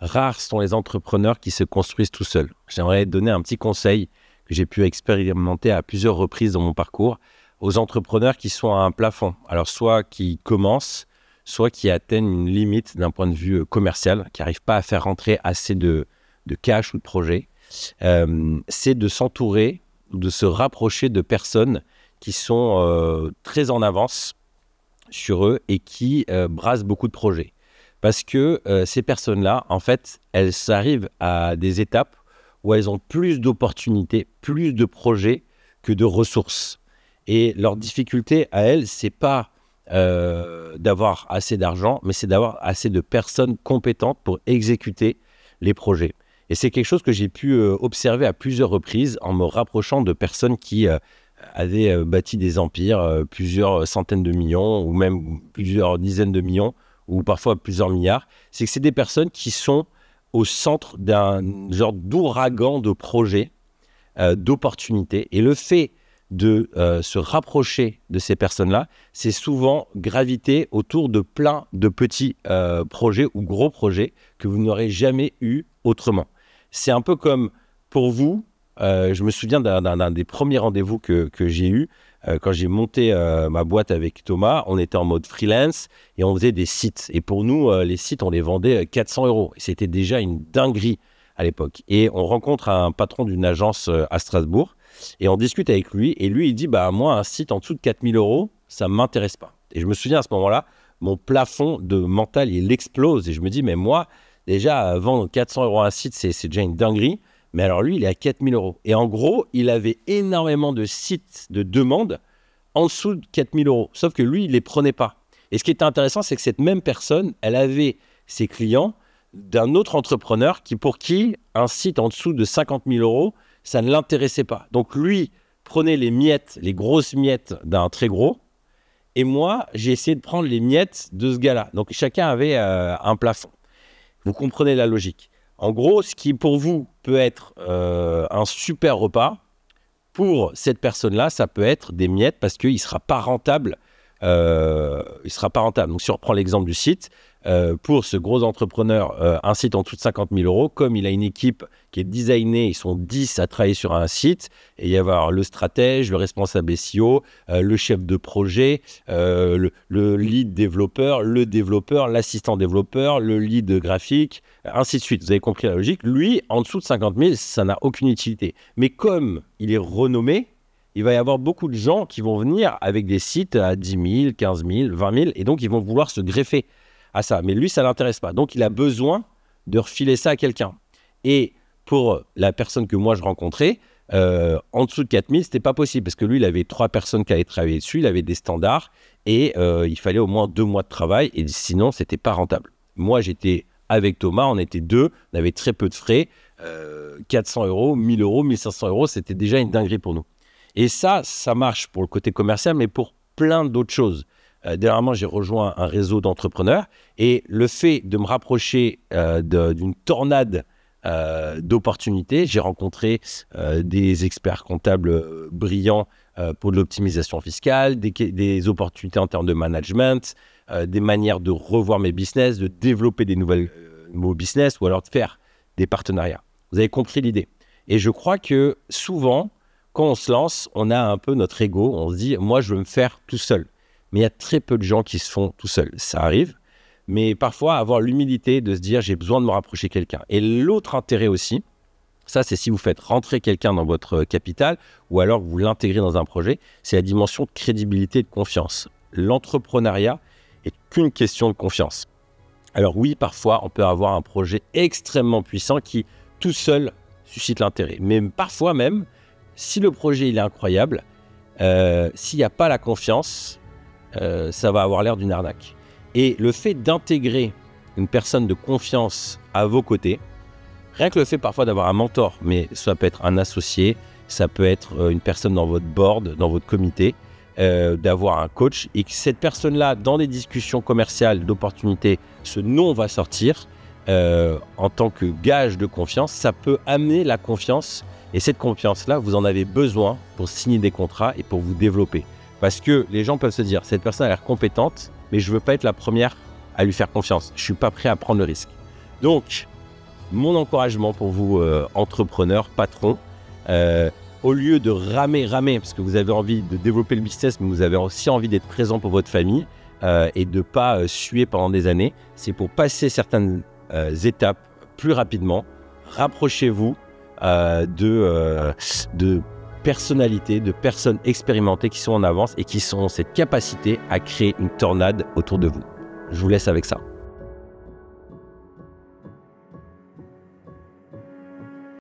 rares sont les entrepreneurs qui se construisent tout seuls. J'aimerais donner un petit conseil que j'ai pu expérimenter à plusieurs reprises dans mon parcours aux entrepreneurs qui sont à un plafond. Alors, soit qui commencent, soit qui atteignent une limite d'un point de vue euh, commercial, qui n'arrivent pas à faire rentrer assez de, de cash ou de projet. Euh, c'est de s'entourer de se rapprocher de personnes qui sont euh, très en avance sur eux et qui brassent beaucoup de projets. Parce que euh, ces personnes-là, en fait, elles arrivent à des étapes où elles ont plus d'opportunités, plus de projets que de ressources. Et leur difficulté à elles, c'est pas euh, d'avoir assez d'argent, mais c'est d'avoir assez de personnes compétentes pour exécuter les projets. Et c'est quelque chose que j'ai pu euh, observer à plusieurs reprises en me rapprochant de personnes qui avaient bâti des empires, plusieurs centaines de millions ou même plusieurs dizaines de millions ou parfois plusieurs milliards, c'est que c'est des personnes qui sont au centre d'un genre d'ouragan de projets, euh, d'opportunités. Et le fait de euh, se rapprocher de ces personnes-là, c'est souvent gravité autour de plein de petits euh, projets ou gros projets que vous n'aurez jamais eu autrement. C'est un peu comme pour vous, je me souviens d'un des premiers rendez-vous que, que j'ai eu, euh, quand j'ai monté euh, ma boîte avec Thomas, on était en mode freelance et on faisait des sites. Et pour nous, euh, les sites, on les vendait 400 euros. c'était déjà une dinguerie à l'époque. Et on rencontre un patron d'une agence à Strasbourg et on discute avec lui. Et lui, il dit Bah, moi, un site en dessous de 4000 euros, ça ne m'intéresse pas. Et je me souviens à ce moment-là, mon plafond de mental, il explose. Et je me dis Mais moi, déjà, vendre 400 euros un site, c'est déjà une dinguerie. Mais alors lui, il est à 4000 euros. Et en gros, il avait énormément de sites de demandes en dessous de 4000 euros. Sauf que lui, il ne les prenait pas. Et ce qui était intéressant, c'est que cette même personne, elle avait ses clients d'un autre entrepreneur qui, pour qui un site en dessous de 50 000 euros, ça ne l'intéressait pas. Donc lui prenait les miettes, les grosses miettes d'un très gros. Et moi, j'ai essayé de prendre les miettes de ce gars-là. Donc chacun avait euh, un plafond. Vous comprenez la logique. En gros, ce qui pour vous peut être euh, un super repas, pour cette personne-là, ça peut être des miettes parce qu'il ne sera pas rentable euh, il ne sera pas rentable. Donc, si on reprend l'exemple du site, euh, pour ce gros entrepreneur, euh, un site en dessous de 50 000 euros, comme il a une équipe qui est designée, ils sont 10 à travailler sur un site, et il y avoir le stratège, le responsable SEO, le chef de projet, le, le, lead développeur, le développeur, l'assistant développeur, le lead graphique, ainsi de suite. Vous avez compris la logique. Lui, en dessous de 50 000, ça n'a aucune utilité. Mais comme il est renommé, il va y avoir beaucoup de gens qui vont venir avec des sites à 10 000, 15 000, 20 000, et donc ils vont vouloir se greffer à ça. Mais lui, ça ne l'intéresse pas. Donc il a besoin de refiler ça à quelqu'un. Et pour la personne que moi je rencontrais, euh, en dessous de ce n'était pas possible parce que lui, il avait trois personnes qui avaient travailler dessus, il avait des standards et euh, il fallait au moins deux mois de travail et sinon, c'était pas rentable. Moi, j'étais avec Thomas, on était deux, on avait très peu de frais, 400 euh, euros, 1000 euros, 1500 euros, c'était déjà une dinguerie pour nous. Et ça, ça marche pour le côté commercial, mais pour plein d'autres choses. Euh, dernièrement, j'ai rejoint un réseau d'entrepreneurs et le fait de me rapprocher euh, d'une tornade euh, d'opportunités, j'ai rencontré des experts comptables brillants pour de l'optimisation fiscale, des, des, opportunités en termes de management, des manières de revoir mes business, de développer des nouvelles nouveaux business ou alors de faire des partenariats. Vous avez compris l'idée. Et je crois que souvent, quand on se lance, on a un peu notre ego. On se dit, moi, je veux me faire tout seul. Mais il y a très peu de gens qui se font tout seul. Ça arrive. Mais parfois, avoir l'humilité de se dire, j'ai besoin de me rapprocher quelqu'un. Et l'autre intérêt aussi, ça, c'est si vous faites rentrer quelqu'un dans votre capital ou alors vous l'intégrez dans un projet, c'est la dimension de crédibilité et de confiance. L'entrepreneuriat est qu'une question de confiance. Alors oui, parfois, on peut avoir un projet extrêmement puissant qui, tout seul, suscite l'intérêt. Mais parfois même, si le projet il est incroyable, euh, s'il n'y a pas la confiance, euh, ça va avoir l'air d'une arnaque. Et le fait d'intégrer une personne de confiance à vos côtés, rien que le fait parfois d'avoir un mentor, mais ça peut être un associé, ça peut être euh, une personne dans votre board, dans votre comité, d'avoir un coach et que cette personne-là, dans des discussions commerciales d'opportunités, ce nom va sortir en tant que gage de confiance, ça peut amener la confiance et cette confiance-là, vous en avez besoin pour signer des contrats et pour vous développer. Parce que les gens peuvent se dire, cette personne a l'air compétente, mais je ne veux pas être la première à lui faire confiance. Je ne suis pas prêt à prendre le risque. Donc, mon encouragement pour vous, euh, entrepreneurs, patrons, euh, au lieu de ramer, ramer, parce que vous avez envie de développer le business, mais vous avez aussi envie d'être présent pour votre famille euh, et de ne pas suer pendant des années, c'est pour passer certaines étapes plus rapidement. Rapprochez-vous, euh, de, euh, de personnalités, de personnes expérimentées qui sont en avance et qui ont cette capacité à créer une tornade autour de vous. Je vous laisse avec ça.